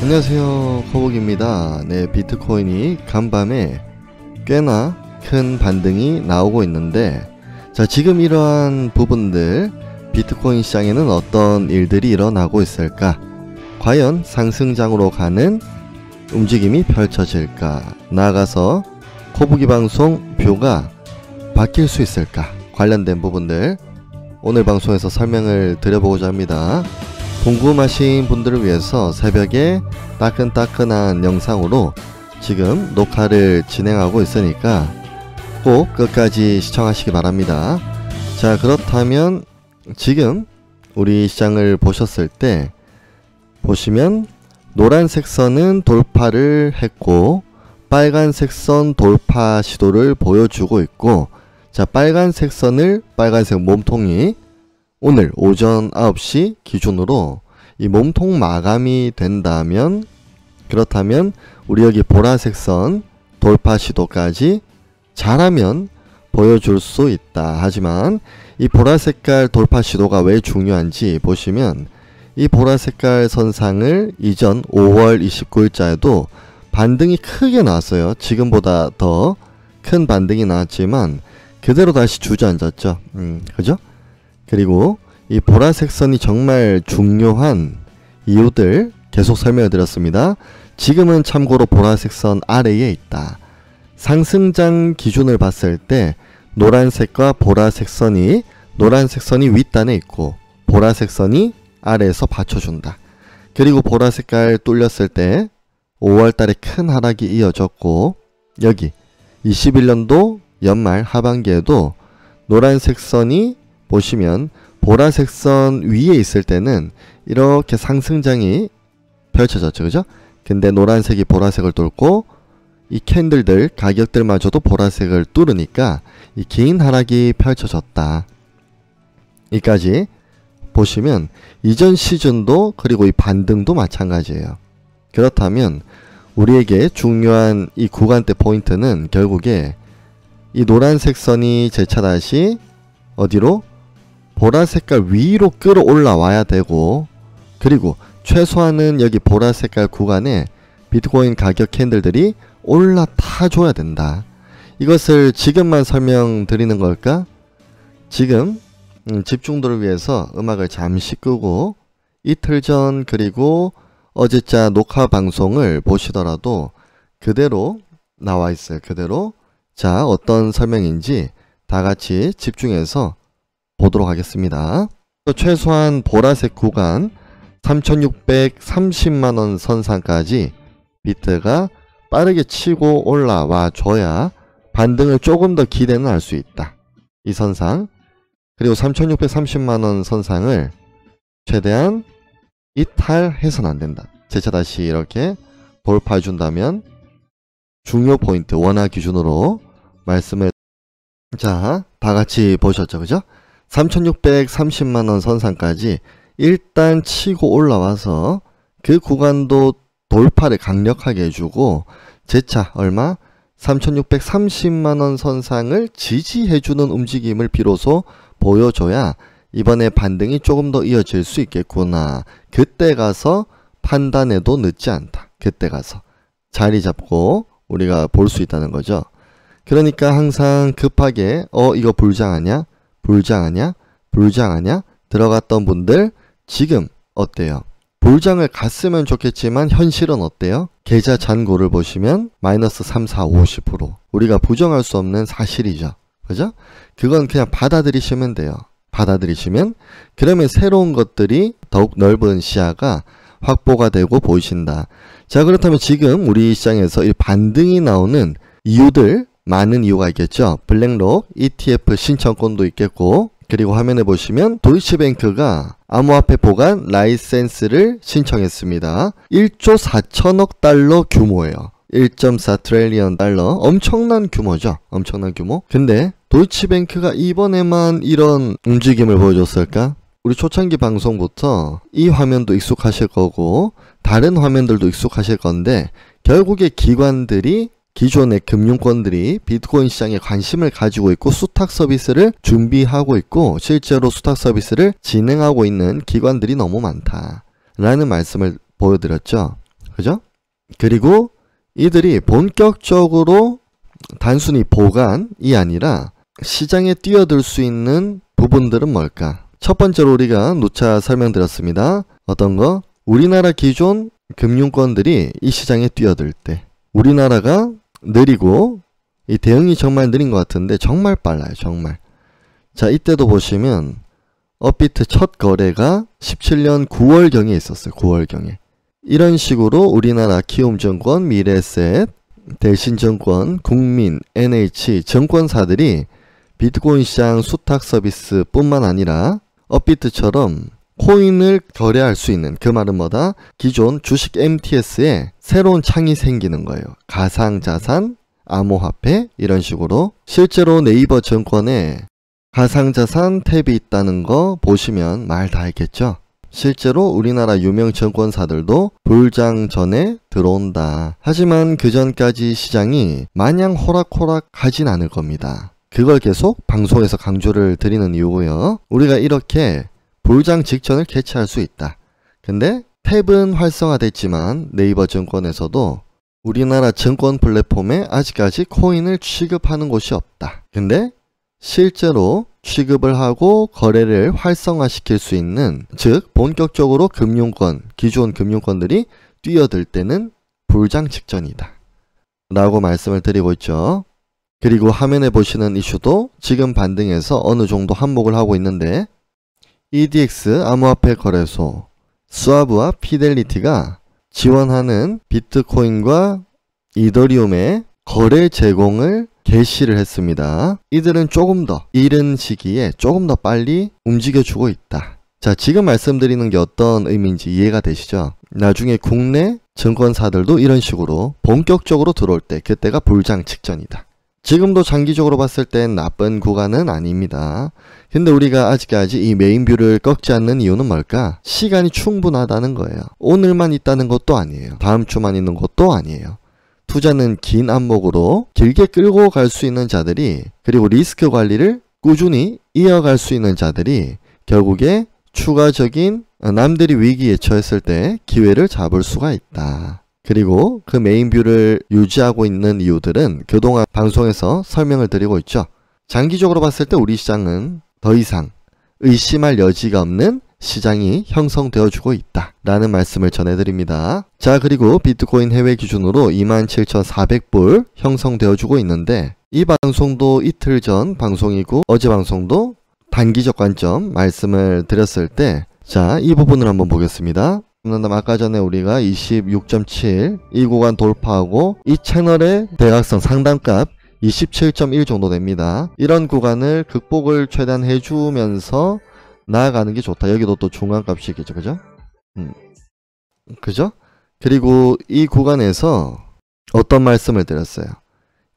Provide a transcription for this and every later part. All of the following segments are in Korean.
안녕하세요 코복입니다 네 비트코인이 간밤에 꽤나 큰 반등이 나오고 있는데 자 지금 이러한 부분들 비트코인 시장에는 어떤 일들이 일어나고 있을까 과연 상승장으로 가는 움직임이 펼쳐질까 나아가서 코부기 방송 뷰가 바뀔 수 있을까 관련된 부분들 오늘 방송에서 설명을 드려보고자 합니다 궁금하신 분들을 위해서 새벽에 따끈따끈한 영상으로 지금 녹화를 진행하고 있으니까 꼭 끝까지 시청하시기 바랍니다. 자 그렇다면 지금 우리 시장을 보셨을 때 보시면 노란색 선은 돌파를 했고 빨간색 선 돌파 시도를 보여주고 있고 자 빨간색 선을 빨간색 몸통이 오늘 오전 9시 기준으로 이 몸통 마감이 된다면 그렇다면 우리 여기 보라색 선 돌파 시도까지 잘하면 보여줄 수 있다. 하지만 이 보라색깔 돌파 시도가 왜 중요한지 보시면 이 보라색깔 선상을 이전 5월 29일자에도 반등이 크게 나왔어요. 지금보다 더 큰 반등이 나왔지만 그대로 다시 주저앉았죠. 음, 그죠? 그리고 이 보라색 선이 정말 중요한 이유들 계속 설명해 드렸습니다. 지금은 참고로 보라색 선 아래에 있다. 상승장 기준을 봤을 때 노란색과 보라색 선이 노란색 선이 윗단에 있고 보라색 선이 아래에서 받쳐준다. 그리고 보라색깔 뚫렸을 때 5월달에 큰 하락이 이어졌고 여기 21년도 연말 하반기에도 노란색 선이 보시면 보라색 선 위에 있을 때는 이렇게 상승장이 펼쳐졌죠. 그죠? 근데 노란색이 보라색을 뚫고이 캔들들 가격들마저도 보라색을 뚫으니까 이 긴 하락이 펼쳐졌다. 이까지 보시면 이전 시즌도 그리고 이 반등도 마찬가지예요. 그렇다면 우리에게 중요한 이 구간대 포인트는 결국에 이 노란색 선이 재차 다시 어디로 보라색깔 위로 끌어올라와야 되고 그리고 최소한은 여기 보라색깔 구간에 비트코인 가격 캔들들이 올라타 줘야 된다. 이것을 지금만 설명드리는 걸까? 지금 음, 집중도를 위해서 음악을 잠시 끄고 이틀 전 그리고 어제자 녹화 방송을 보시더라도 그대로 나와 있어요. 그대로 자 어떤 설명인지 다 같이 집중해서 보도록 하겠습니다. 최소한 보라색 구간 3630만원 선상까지 비트가 빠르게 치고 올라와 줘야 반등을 조금 더 기대는 할 수 있다. 이 선상 그리고 3630만원 선상을 최대한 이탈해서는 안된다. 재차 다시 이렇게 돌파해준다면 중요 포인트 원화 기준으로 말씀을 자 다같이 보셨죠 그죠? 3,630만원 선상까지 일단 치고 올라와서 그 구간도 돌파를 강력하게 해주고 재차 얼마? 3,630만원 선상을 지지해주는 움직임을 비로소 보여줘야 이번에 반등이 조금 더 이어질 수 있겠구나. 그때 가서 판단해도 늦지 않다. 그때 가서 자리 잡고 우리가 볼 수 있다는 거죠. 그러니까 항상 급하게 어 이거 불장하냐? 불장하냐불장하냐 들어갔던 분들 지금 어때요? 불장을 갔으면 좋겠지만 현실은 어때요? 계좌 잔고를 보시면 마이너스 3, 4, 50% 우리가 부정할 수 없는 사실이죠. 그죠? 그건 그냥 받아들이시면 돼요. 받아들이시면 그러면 새로운 것들이 더욱 넓은 시야가 확보가 되고 보이신다. 자 그렇다면 지금 우리 시장에서 이 반등이 나오는 이유들 많은 이유가 있겠죠. 블랙록 ETF 신청권도 있겠고 그리고 화면에 보시면 도이치뱅크가 암호화폐 보관 라이센스를 신청했습니다. 1조 4천억 달러 규모예요. 1.4트레일리언 달러 엄청난 규모죠 엄청난 규모 근데 도이치뱅크가 이번에만 이런 움직임을 보여줬을까 우리 초창기 방송부터 이 화면도 익숙하실 거고 다른 화면들도 익숙하실 건데 결국에 기관들이 기존의 금융권들이 비트코인 시장에 관심을 가지고 있고 수탁 서비스를 준비하고 있고 실제로 수탁 서비스를 진행하고 있는 기관들이 너무 많다. 라는 말씀을 보여드렸죠. 그죠? 그리고 이들이 본격적으로 단순히 보관이 아니라 시장에 뛰어들 수 있는 부분들은 뭘까? 첫 번째로 우리가 누차 설명드렸습니다. 어떤 거? 우리나라 기존 금융권들이 이 시장에 뛰어들 때 우리나라가 느리고 이 대응이 정말 느린 것 같은데 정말 빨라요. 정말. 자 이때도 보시면 업비트 첫 거래가 17년 9월경에 있었어요. 9월경에. 이런 식으로 우리나라 키움증권, 미래셋, 대신증권, 국민, NH, 증권사들이 비트코인 시장 수탁 서비스뿐만 아니라 업비트처럼 코인을 거래할 수 있는 그 말은 뭐다? 기존 주식 MTS에 새로운 창이 생기는 거예요. 가상자산, 암호화폐 이런 식으로 실제로 네이버 증권에 가상자산 탭이 있다는 거 보시면 말 다했겠죠 실제로 우리나라 유명 증권사들도 불장 전에 들어온다. 하지만 그 전까지 시장이 마냥 호락호락 하진 않을 겁니다. 그걸 계속 방송에서 강조를 드리는 이유고요. 우리가 이렇게 보유장 직전을 개최할수 있다. 근데 탭은 활성화됐지만 네이버 증권에서도 우리나라 증권 플랫폼에 아직까지 코인을 취급하는 곳이 없다. 근데 실제로 취급을 하고 거래를 활성화시킬 수 있는 즉 본격적으로 금융권, 기존 금융권들이 뛰어들 때는 불장 직전이다. 라고 말씀을 드리고 있죠. 그리고 화면에 보시는 이슈도 지금 반등해서 어느 정도 한몫을 하고 있는데 EDX 암호화폐 거래소 수아브와 피델리티가 지원하는 비트코인과 이더리움의 거래 제공을 개시를 했습니다. 이들은 조금 더 이른 시기에 조금 더 빨리 움직여주고 있다. 자 지금 말씀드리는 게 어떤 의미인지 이해가 되시죠? 나중에 국내 증권사들도 이런 식으로 본격적으로 들어올 때 그때가 불장 직전이다. 지금도 장기적으로 봤을 땐 나쁜 구간은 아닙니다. 근데 우리가 아직까지 이 메인뷰를 꺾지 않는 이유는 뭘까? 시간이 충분하다는 거예요. 오늘만 있다는 것도 아니에요. 다음 주만 있는 것도 아니에요. 투자는 긴 안목으로 길게 끌고 갈 수 있는 자들이 그리고 리스크 관리를 꾸준히 이어갈 수 있는 자들이 결국에 추가적인 남들이 위기에 처했을 때 기회를 잡을 수가 있다. 그리고 그 메인 뷰를 유지하고 있는 이유들은 교동안 방송에서 설명을 드리고 있죠. 장기적으로 봤을 때 우리 시장은 더 이상 의심할 여지가 없는 시장이 형성되어주고 있다 라는 말씀을 전해드립니다. 자 그리고 비트코인 해외 기준으로 27,400불 형성되어주고 있는데 이 방송도 이틀 전 방송이고 어제 방송도 단기적 관점 말씀을 드렸을 때 자 이 부분을 한번 보겠습니다. 그다음 아까 전에 우리가 26.7 이 구간 돌파하고 이 채널의 대각선 상단값 27.1 정도 됩니다. 이런 구간을 극복을 최대한 해주면서 나아가는 게 좋다. 여기도 또 중간값이 있겠죠. 그죠? 음. 그죠? 그리고 이 구간에서 어떤 말씀을 드렸어요?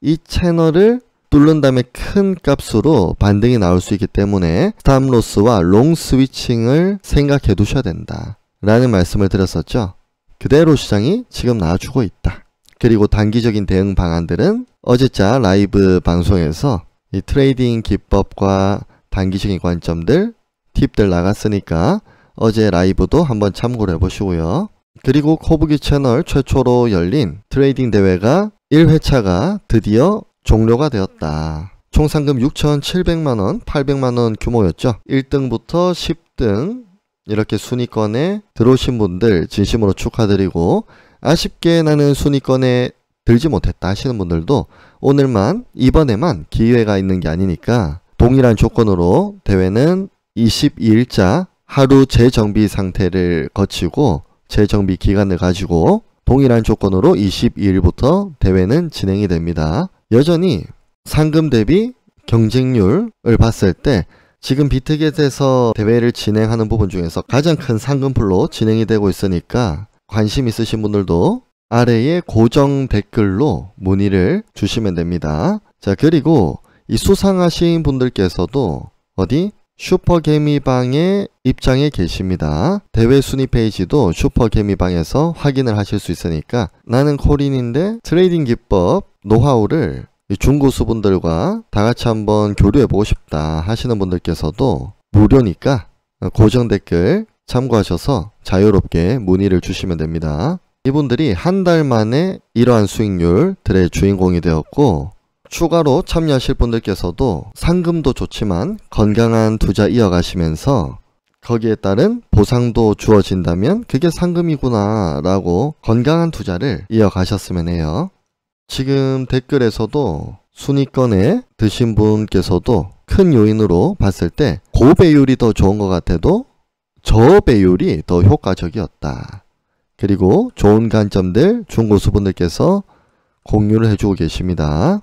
이 채널을 뚫는 다음에 큰 값으로 반등이 나올 수 있기 때문에 스탑로스와 롱 스위칭을 생각해 두셔야 된다. 라는 말씀을 드렸었죠. 그대로 시장이 지금 나아주고 있다. 그리고 단기적인 대응 방안들은 어제자 라이브 방송에서 이 트레이딩 기법과 단기적인 관점들, 팁들 나갔으니까 어제 라이브도 한번 참고를 해보시고요. 그리고 코브기 채널 최초로 열린 트레이딩 대회가 1회차가 드디어 종료가 되었다. 총 상금 6,700만원, 800만원 규모였죠. 1등부터 10등, 이렇게 순위권에 들어오신 분들 진심으로 축하드리고 아쉽게 나는 순위권에 들지 못했다 하시는 분들도 오늘만 이번에만 기회가 있는 게 아니니까 동일한 조건으로 대회는 22일자 하루 재정비 상태를 거치고 재정비 기간을 가지고 동일한 조건으로 22일부터 대회는 진행이 됩니다. 여전히 상금 대비 경쟁률을 봤을 때 지금 비트겟에서 대회를 진행하는 부분 중에서 가장 큰 상금풀로 진행이 되고 있으니까 관심 있으신 분들도 아래에 고정 댓글로 문의를 주시면 됩니다. 자 그리고 이 수상하신 분들께서도 어디 슈퍼개미방에 입장에 계십니다. 대회 순위 페이지도 슈퍼개미방에서 확인을 하실 수 있으니까 나는 코린인데 트레이딩 기법 노하우를 중고 수분들과 다 같이 한번 교류해보고 싶다 하시는 분들께서도 무료니까 고정 댓글 참고하셔서 자유롭게 문의를 주시면 됩니다. 이분들이 한 달 만에 이러한 수익률들의 주인공이 되었고 추가로 참여하실 분들께서도 상금도 좋지만 건강한 투자 이어가시면서 거기에 따른 보상도 주어진다면 그게 상금이구나 라고 건강한 투자를 이어가셨으면 해요. 지금 댓글에서도 순위권에 드신 분께서도 큰 요인으로 봤을 때 고배율이 더 좋은 것 같아도 저배율이 더 효과적이었다. 그리고 좋은 관점들 중고수분들께서 공유를 해주고 계십니다.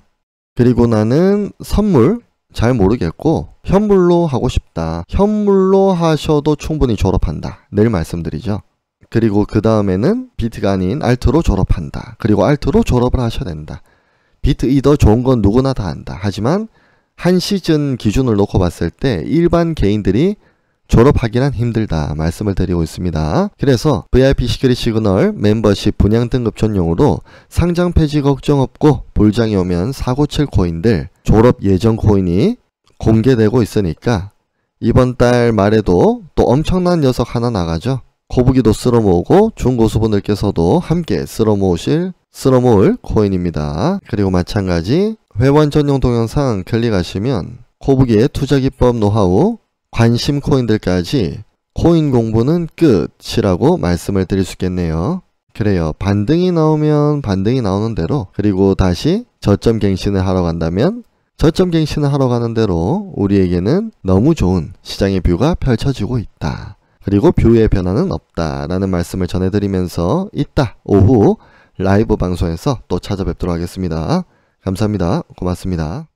그리고 나는 선물 잘 모르겠고 현물로 하고 싶다. 현물로 하셔도 충분히 졸업한다. 늘 말씀드리죠. 그리고 그 다음에는 비트가 아닌 알트로 졸업한다. 그리고 알트로 졸업을 하셔야 된다. 비트 이더 좋은 건 누구나 다 안다. 하지만 한 시즌 기준을 놓고 봤을 때 일반 개인들이 졸업하기란 힘들다 말씀을 드리고 있습니다. 그래서 VIP 시크릿 시그널 멤버십 분양 등급 전용으로 상장 폐지 걱정 없고 볼장이 오면 사고칠 코인들 졸업 예정 코인이 공개되고 있으니까 이번 달 말에도 또 엄청난 녀석 하나 나가죠. 거북이도 쓸어 모으고 중고수분들께서도 함께 쓸어 모으실 쓸어 모을 코인입니다. 그리고 마찬가지 회원 전용 동영상 클릭하시면 거북이의 투자기법 노하우 관심 코인들까지 코인 공부는 끝이라고 말씀을 드릴 수 있겠네요. 그래요. 반등이 나오면 반등이 나오는 대로 그리고 다시 저점 갱신을 하러 간다면 저점 갱신을 하러 가는 대로 우리에게는 너무 좋은 시장의 뷰가 펼쳐지고 있다. 그리고 뷰의 변화는 없다라는 말씀을 전해드리면서 이따 오후 라이브 방송에서 또 찾아뵙도록 하겠습니다. 감사합니다. 고맙습니다.